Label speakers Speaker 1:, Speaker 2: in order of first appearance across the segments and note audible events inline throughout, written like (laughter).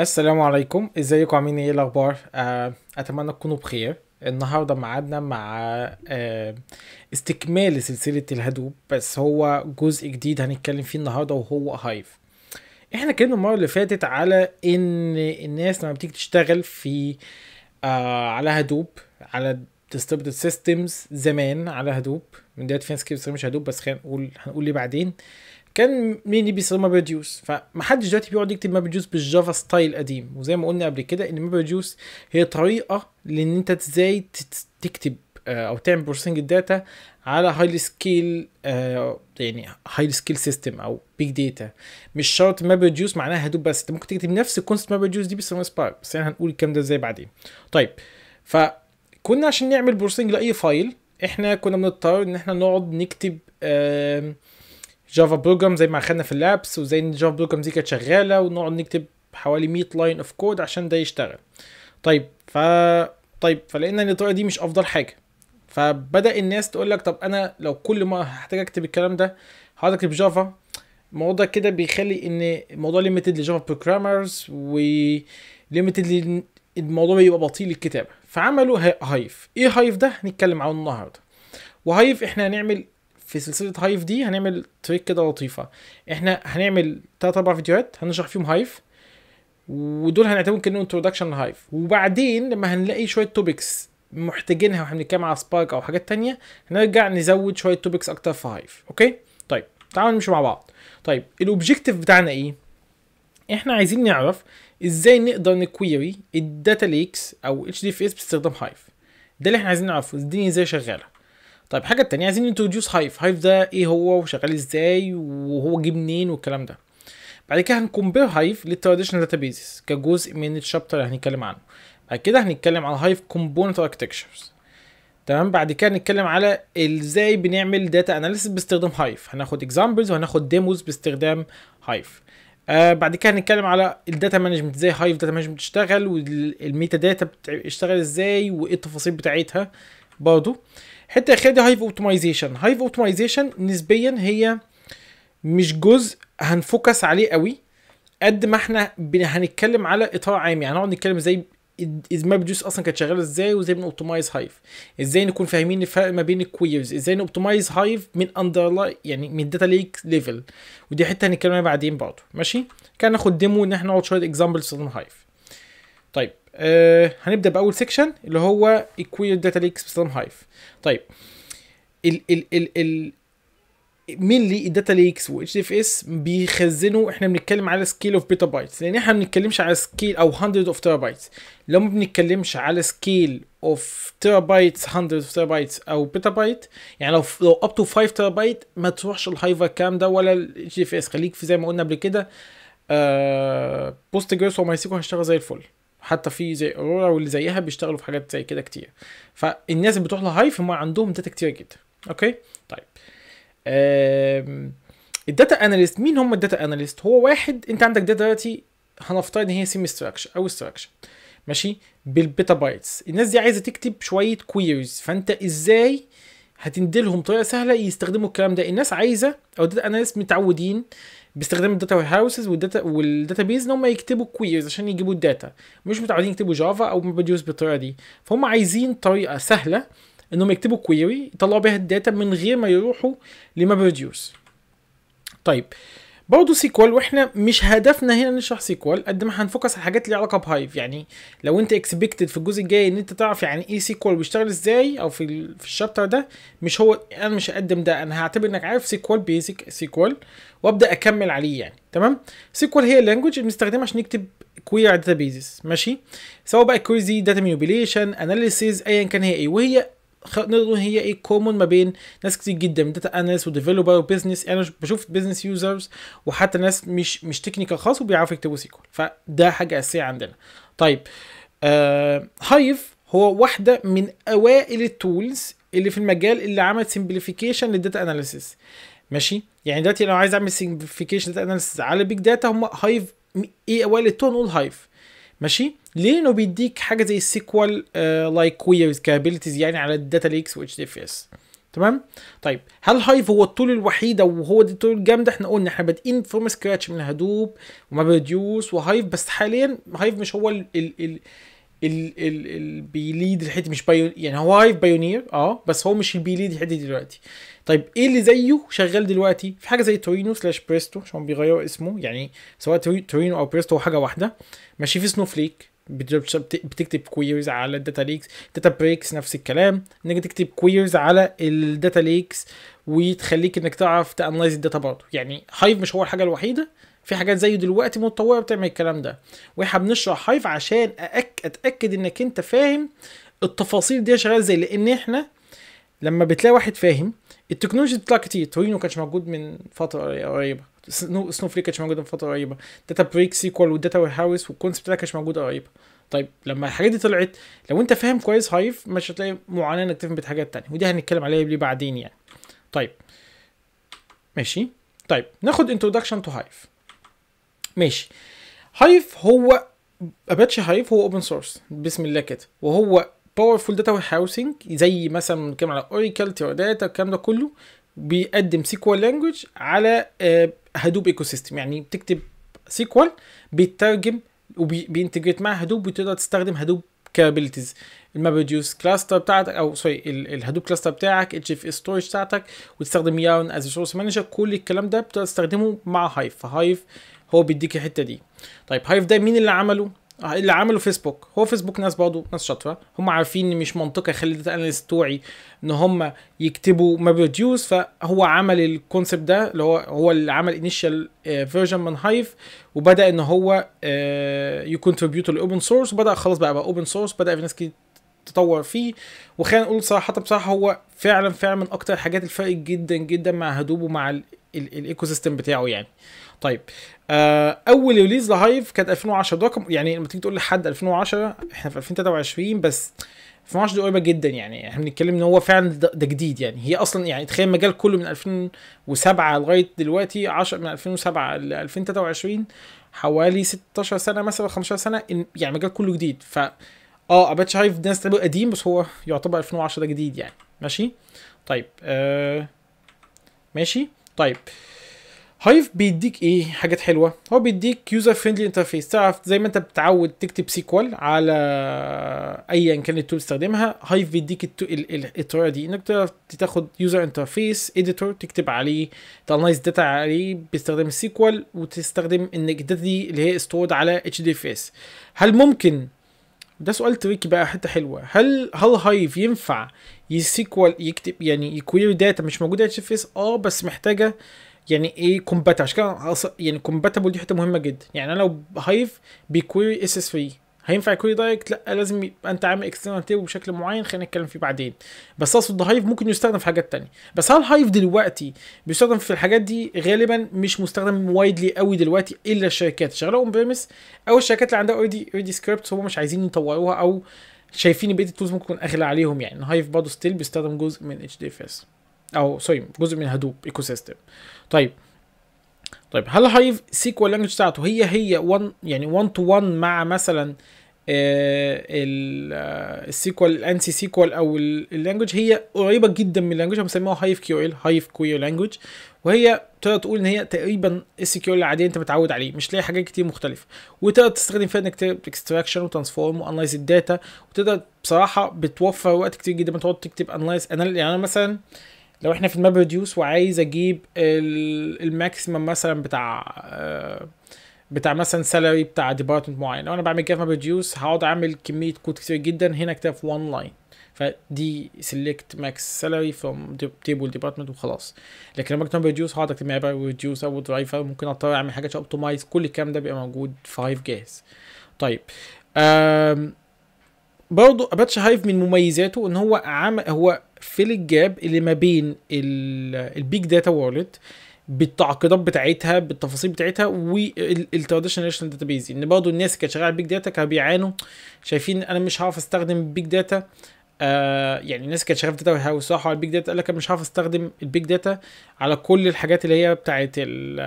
Speaker 1: السلام عليكم ازيكم عاملين ايه الاخبار آه، اتمنى تكونوا بخير النهارده معادنا مع آه، استكمال سلسله الهدوب بس هو جزء جديد هنتكلم فيه النهارده وهو هايف احنا اتكلمنا المره اللي فاتت على ان الناس لما بتيجي تشتغل في آه، على هدوب على distributed systems زمان على هدوب من ديت في ناس مش هدوب بس خلينا نقول هنقول ليه بعدين كان مين بيستخدم مابريديوس فمحدش دلوقتي بيقعد يكتب مابريديوس بالجافا ستايل قديم وزي ما قلنا قبل كده ان مابريديوس هي طريقه لان انت ازاي تكتب آه، او تعمل بروسيسنج الداتا على هاي آه، سكيل يعني هاي سكيل سيستم او بيج داتا مش شرط ماب ريديوس معناها هدوب بس انت ممكن تكتب نفس الكونست ماب ريديوس دي بس سبارك بس احنا هنقول الكلام ده ازاي بعدين طيب فكنا عشان نعمل بروسيسنج لاي فايل احنا كنا بنضطر ان احنا نقعد نكتب آه جافا بروجرام زي ما اخدنا في اللابس وزي ان الجافا بروجرام دي كانت شغاله ونقعد نكتب حوالي 100 لاين اوف كود عشان ده يشتغل طيب ف طيب فلقينا ان الطريقه دي مش افضل حاجه فبدا الناس تقول لك طب انا لو كل ما هحتاج اكتب الكلام ده هقعد اكتب جافا الموضوع كده بيخلي ان الموضوع ليميتد لجافا بروجرامرز و ليميتد الموضوع بيبقى بطيء للكتابه فعملوا هايف ايه هايف ده هنتكلم عنه النهارده وهايف احنا هنعمل في سلسله هايف دي هنعمل تريك كده لطيفه احنا هنعمل تلات اربع فيديوهات هنشرح فيهم هايف ودول هنعتبرهم كانه انتروداكشن لهايف وبعدين لما هنلاقي شويه توبكس محتاجينها واحنا بنتكلم على سبارك او حاجات تانية هنرجع نزود شويه توبكس اكتر في هايف اوكي طيب تعالوا نمشي مع بعض طيب الاوبجيكتيف بتاعنا ايه احنا عايزين نعرف ازاي نقدر نكويري الداتا ليكس او اتش دي اف اس باستخدام هايف ده اللي احنا عايزين نعرفه الدنيا ازاي شغاله طيب حاجه تانية عايزين انتروديوس هايف هايف ده ايه هو وشغال ازاي وهو جه منين والكلام ده بعد كده هنكمبير هايف للتراديشنال داتابيزز كجزء من الشابتر اللي هنتكلم عنه بعد كده هنتكلم على هايف كومبوننت اركتكشرز تمام بعد كده هنتكلم على ازاي بنعمل داتا اناليسيس باستخدام هايف هناخد اكزامبلز وهناخد ديموز باستخدام هايف آه بعد كده هنتكلم على الداتا مانجمنت ازاي هايف داتا مانجمنت بتشتغل والميتا داتا بتشتغل ازاي وايه التفاصيل بتاعتها برضه الحته الاخيره هايف اوبتمايزيشن هايف اوبتمايزيشن نسبيا هي مش جزء هنفوكس عليه قوي قد ما احنا هنتكلم على اطار عام يعني هنقعد نتكلم ازاي ما جوس اصلا كانت شغاله ازاي وازاي بنوبتمايز هايف ازاي نكون فاهمين الفرق ما بين الكويرز ازاي نوبتمايز هايف من اندر يعني من داتا ليك ليفل ودي حته هنتكلم عليها بعدين برضه ماشي كان ناخد ديمو ان احنا نقعد شويه اكزامبلز من هايف طيب آه هنبدا باول سيكشن اللي هو ايكويال داتا ليكس باستخدام هايف طيب ال ال ال ال مينلي الداتا ليكس و دي اف اس بيخزنوا احنا بنتكلم على سكيل اوف بيتا بايتس لان احنا ما بنتكلمش على سكيل او 100 اوف تيرا بايتس لو ما بنتكلمش على سكيل اوف تيرا بايتس 100 اوف تيرا بايتس او بيتا بايت يعني لو لو اب تو 5 تيرا بايت ما تروحش الهايفا كام ده ولا الاتش دي اف اس خليك في زي ما قلنا قبل كده بوست جريس سيكو هيشتغل زي الفل حتى في زي اورورا واللي زيها بيشتغلوا في حاجات زي كده كتير فالناس اللي بتروح لهايف هم عندهم داتا كتير جدا اوكي طيب الداتا اناليست مين هم الداتا اناليست هو واحد انت عندك داتا دلوقتي هنفترض ان هي سيمي ستراكشر او ستراكشر ماشي بالبيتا بايتس الناس دي عايزه تكتب شويه كويريز فانت ازاي هتندلهم طريقه سهله يستخدموا الكلام ده الناس عايزه او الداتا اناليست متعودين باستخدام الداتا وير هاوسز والداتا والداتا بيز ان هم يكتبوا كويرز عشان يجيبوا الداتا مش متعودين يكتبوا جافا او مباديوس بالطريقه دي فهم عايزين طريقه سهله انهم يكتبوا كويري يطلعوا بيها الداتا من غير ما يروحوا لمباديوس طيب آه برضه سيكوال واحنا مش هدفنا هنا نشرح سيكوال قد ما هنفوكس على الحاجات اللي ليها علاقه بهايف يعني لو انت اكسبكتد في الجزء الجاي ان انت تعرف يعني ايه سيكوال بيشتغل ازاي او في في الشابتر ده مش هو انا مش هقدم ده انا هعتبر انك عارف سيكوال بيزك سيكوال وابدا اكمل عليه يعني تمام سيكوال هي اللانجوج اللي بنستخدمها عشان نكتب كوير داتابيزز ماشي سواء بقى كويري داتا مانيبيليشن اناليسيز ايا كان هي ايه وهي نقدر هي ايه كومون ما بين ناس كتير جدا من داتا اناليست وديفلوبر وبزنس انا يعني بشوف بزنس يوزرز وحتى ناس مش مش تكنيكال خاص وبيعرفوا يكتبوا سيكول فده حاجه اساسيه عندنا طيب آه هايف هو واحده من اوائل التولز اللي في المجال اللي عملت سمبليفيكيشن للداتا اناليسيس ماشي يعني دلوقتي لو عايز اعمل سمبليفيكيشن داتا اناليسيس على بيج داتا هم هايف ايه اوائل التون نقول هايف ماشي لانه بيديك حاجه زي السيكوال لايك كويريز كابيلتيز يعني على الداتا ليكس واتش دي اف اس تمام طيب هل هايف هو الطول الوحيده وهو دي الطول الجامده احنا قلنا احنا بادئين فروم سكراتش من هدوب وما بروديوس وهايف بس حاليا هايف مش هو ال ال ال ال ال بيليد الحته مش بايو يعني هو هايف بايونير اه بس هو مش البيليد الحته دلوقتي طيب ايه اللي زيه شغال دلوقتي في حاجه زي تورينو سلاش بريستو عشان بيغيروا اسمه يعني سواء تورينو او بريستو حاجه واحده ماشي في سنوفليك بتكتب كويرز على الداتا ليكس داتا بريكس نفس الكلام انك تكتب كويرز على الداتا ليكس وتخليك انك تعرف تانلايز الداتا برضه يعني هايف مش هو الحاجه الوحيده في حاجات زيه دلوقتي متطوره بتعمل الكلام ده واحنا بنشرح هايف عشان أأك... اتاكد انك انت فاهم التفاصيل دي شغال ازاي لان احنا لما بتلاقي واحد فاهم التكنولوجيا بتطلع كتير تورينو كانش موجود من فتره قريبه سنو سنوفليك كانش موجود من فتره قريبه داتا بريك سيكوال والداتا وير هاوس والكونسبت بتاعها كانش موجود قريبه طيب لما الحاجات دي طلعت لو انت فاهم كويس هايف مش هتلاقي معاناه انك تفهم بحاجات تانية ودي هنتكلم عليها ليه بعدين يعني طيب ماشي طيب ناخد انتروداكشن تو هايف ماشي هايف هو اباتشي هايف هو اوبن سورس بسم الله كده وهو باورفول داتا هاوسنج زي مثلا بنتكلم على اوراكل داتا الكلام ده كله بيقدم سيكوال لانجوج على هادوب ايكو سيستم يعني بتكتب سيكوال بيترجم وبينتجريت مع هادوب وتقدر تستخدم هدوب كابابيلتيز المابريديوس كلاستر بتاعتك او سوري الهادوب كلاستر بتاعك اتش اف ستورج بتاعتك وتستخدم يارن از ريسورس مانجر كل الكلام ده بتقدر تستخدمه مع هايف فهايف هو بيديك الحته دي طيب هايف ده مين اللي عمله آه، اللي عمله فيسبوك هو فيسبوك ناس برضه ناس شاطره هم عارفين ان مش منطقي يخلي داتا اناليست توعي ان هم يكتبوا ما بروديوس فهو عمل الكونسبت ده اللي هو هو اللي عمل انيشال آه، فيرجن من هايف وبدا ان هو يكونتريبيوت لاوبن سورس وبدا خلاص بقى بقى اوبن سورس بدا في ناس كتير تطور فيه وخلينا نقول صراحه بصراحه هو فعلا فعلا من اكتر الحاجات الفائق جدا جدا مع هدوب ومع الايكو سيستم بتاعه يعني طيب آه، اول ريليز لهايف كانت 2010 ده يعني لما تيجي تقول لحد 2010 احنا في 2023 بس 2010 دي قريبه جدا يعني احنا بنتكلم ان هو فعلا ده, ده جديد يعني هي اصلا يعني تخيل المجال كله من 2007 لغايه دلوقتي 10 من 2007 ل 2023 حوالي 16 سنه مثلا 15 سنه يعني المجال كله جديد ف اه اباتش هايف ده ستابل قديم بس هو يعتبر 2010 ده جديد يعني ماشي طيب آه ماشي طيب هايف بيديك ايه حاجات حلوه هو بيديك يوزر فريندلي انترفيس تعرف زي ما انت بتعود تكتب سيكوال على ايا كان التول تستخدمها هايف بيديك الطريقه دي انك تعرف تاخد يوزر انترفيس اديتور تكتب عليه تانلايز داتا عليه باستخدام السيكوال وتستخدم انك الداتا دي اللي هي ستورد على اتش دي اف اس هل ممكن ده سؤال تريكي بقى حته حلوه هل هل هايف ينفع يسيكوال يكتب يعني يكوير داتا مش موجوده اتش اف اس اه بس محتاجه يعني ايه كومباتبل عشان كده يعني كومباتبل دي حته مهمه جدا يعني انا لو هايف بيكويري اس اس 3 هينفع كوري دايركت لا لازم يبقى انت عامل اكسترنال تيبل بشكل معين خلينا نتكلم فيه بعدين بس اقصد هايف ممكن يستخدم في حاجات تانية بس هل هايف دلوقتي بيستخدم في الحاجات دي غالبا مش مستخدم وايدلي قوي دلوقتي الا الشركات شغاله اون بريمس او الشركات اللي عندها اوريدي اوريدي سكريبتس هم مش عايزين يطوروها او شايفين بقيه التولز ممكن تكون اغلى عليهم يعني هايف برضه ستيل بيستخدم جزء من اتش دي اف اس او سوري جزء من هدوب ايكو سيستم طيب طيب هل هايف سيكوال لانجوج بتاعته هي هي 1 يعني 1 تو 1 مع مثلا السيكوال الانسي سيكوال او اللانجوج هي قريبه جدا من اللانجوج بنسميها هايف كيو ال هايف كيو لانجوج وهي تقدر تقول ان هي تقريبا اس كيو ال العاديه انت متعود عليه مش لاقي حاجات كتير مختلفه وتقدر تستخدم فيها انك تكتب اكستراكشن وترانسفورم وانلايز الداتا وتقدر بصراحه بتوفر وقت كتير جدا ما تقعد تكتب انلايز يعني انا مثلا لو احنا في الماب ريديوس وعايز اجيب الماكسيمم مثلا بتاع آه، بتاع مثلا سالري بتاع ديبارتمنت معين لو انا بعمل كده في ماب ريديوس هقعد اعمل كميه كود كتير جدا هنا اكتبها في وان لاين فدي سيلكت ماكس سالري فروم تيبل ديبارتمنت وخلاص لكن لما اكتب ريديوس هقعد اكتب معايا ريديوس او درايفر ممكن اضطر اعمل حاجات اوبتمايز كل الكلام ده بيبقى موجود في 5 جاهز طيب برضه اباتش هايف من مميزاته ان هو عام هو في الجاب اللي ما بين البيج داتا والت بالتعقيدات بتاعتها بالتفاصيل بتاعتها والتراديشنال داتا بيز ان برضه الناس كانت شغاله بيج داتا كانوا بيعانوا شايفين انا مش هعرف استخدم البيج داتا آه يعني الناس كانت شغاله في داتا هاوس راحوا على البيج داتا قال لك انا مش هعرف استخدم البيج داتا على كل الحاجات اللي هي بتاعت ال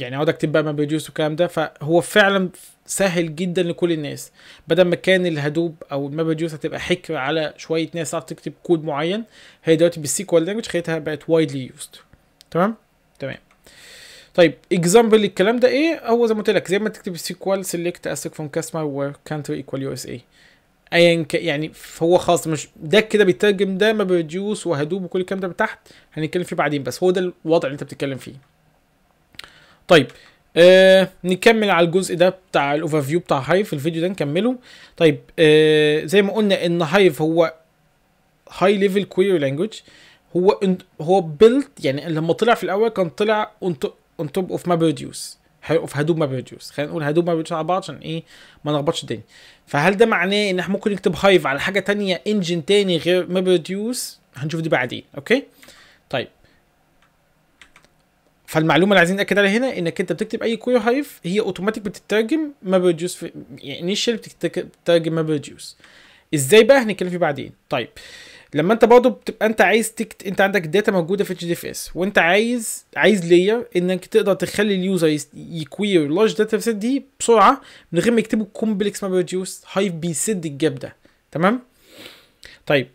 Speaker 1: يعني اقعد اكتب بقى ما بيجوز والكلام ده فهو فعلا سهل جدا لكل الناس بدل ما كان الهدوب او ما بيجوز هتبقى حكر على شويه ناس تعرف تكتب كود معين هي دلوقتي بالسيكوال لانجوج خليتها بقت وايدلي يوزد تمام تمام طيب اكزامبل للكلام ده ايه هو زي ما قلت لك زي ما تكتب سيكوال سيلكت اسك فروم كاستمر وكانتر ايكوال يو اس اي ايا يعني هو خاص مش ده كده بيترجم ده ما بريديوس وهدوب وكل الكلام ده تحت هنتكلم فيه بعدين بس هو ده الوضع اللي انت بتتكلم فيه طيب آه نكمل على الجزء ده بتاع الاوفر فيو بتاع هايف الفيديو ده نكمله طيب آه زي ما قلنا ان هايف هو هاي ليفل كويري لانجوج هو هو بيلت يعني لما طلع في الاول كان طلع اون توب اوف ما بروديوس في هدوب ما بروديوس خلينا نقول هدوب ما بروديوس على بعض عشان ايه ما نلخبطش الدنيا فهل ده معناه ان احنا ممكن نكتب هايف على حاجه تانية انجن تاني غير ما بروديوس هنشوف دي بعدين اوكي طيب فالمعلومه اللي عايزين ناكد عليها هنا انك انت بتكتب اي كويري هايف هي اوتوماتيك بتترجم ما بريديوس في يعني انيشال بتترجم ما بريديوس ازاي بقى هنتكلم فيه بعدين طيب لما انت برضه بتبقى انت عايز تكت... انت عندك داتا موجوده في اتش دي اف اس وانت عايز عايز ليه انك تقدر تخلي اليوزر يكوير لارج داتا سيت دي بسرعه من غير ما يكتبوا كومبلكس ما بريديوس هايف بيسد الجاب ده تمام طيب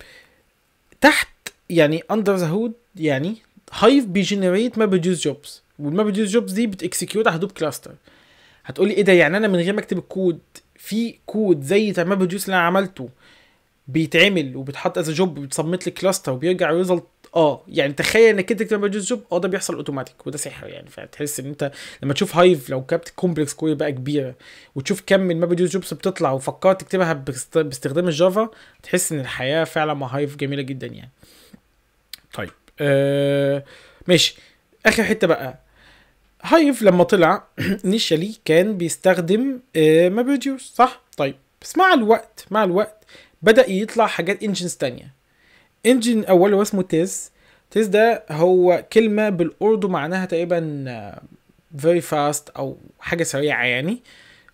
Speaker 1: تحت يعني اندر ذا هود يعني هايف بيجنريت ما ريديوس جوبز والما ريديوس جوبز دي بتكسكيوت على هدوب كلاستر هتقولي ايه ده يعني انا من غير ما اكتب الكود في كود زي بتاع ماب اللي انا عملته بيتعمل وبيتحط از جوب لي كلاستر وبيرجع ريزلت اه يعني تخيل انك انت تكتب مابجوز جوب اه ده بيحصل اوتوماتيك وده سحر يعني فتحس ان انت لما تشوف هايف لو كابت كومبلكس كوري بقى كبيره وتشوف كم المابجوز جوبس بتطلع وفكرت تكتبها باستخدام الجافا تحس ان الحياه فعلا مع هايف جميله جدا يعني طيب آه ماشي اخر حته بقى هايف لما طلع نيشالي (clears throat) كان بيستخدم آه ما صح طيب بس مع الوقت مع الوقت بدا يطلع حاجات انجنز تانية انجن اول هو اسمه تيز تيز ده هو كلمه بالاردو معناها تقريبا فيري آه، فاست او حاجه سريعه يعني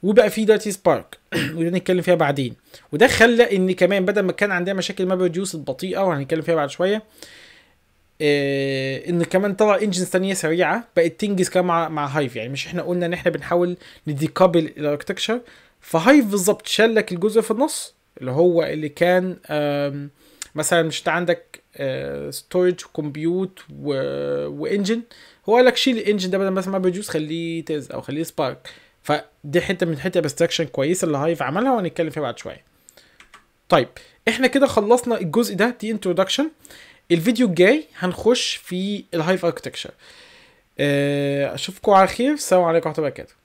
Speaker 1: وبقى في دلوقتي سبارك (clears throat) ودي نتكلم فيها بعدين وده خلى ان كمان بدل ما كان عندنا مشاكل ما بيديوس البطيئه وهنتكلم فيها بعد شويه إيه، ان كمان طلع انجنز ثانيه سريعه بقت تنجز كمان مع مع هايف يعني مش احنا قلنا ان احنا بنحاول نديكابل الاركتكشر فهايف بالظبط شال لك الجزء في النص اللي هو اللي كان مثلا مش عندك ستورج كومبيوت وانجن هو قال لك شيل الانجن ده بدل مثلا ما بيجوز خليه تيز او خليه سبارك فدي حته من حته ابستراكشن كويسه اللي هايف عملها وهنتكلم فيها بعد شويه طيب احنا كده خلصنا الجزء ده دي انتروداكشن الفيديو الجاي هنخش في الهايف اركتكشر آه، اشوفكم على خير السلام عليكم ورحمه الله وبركاته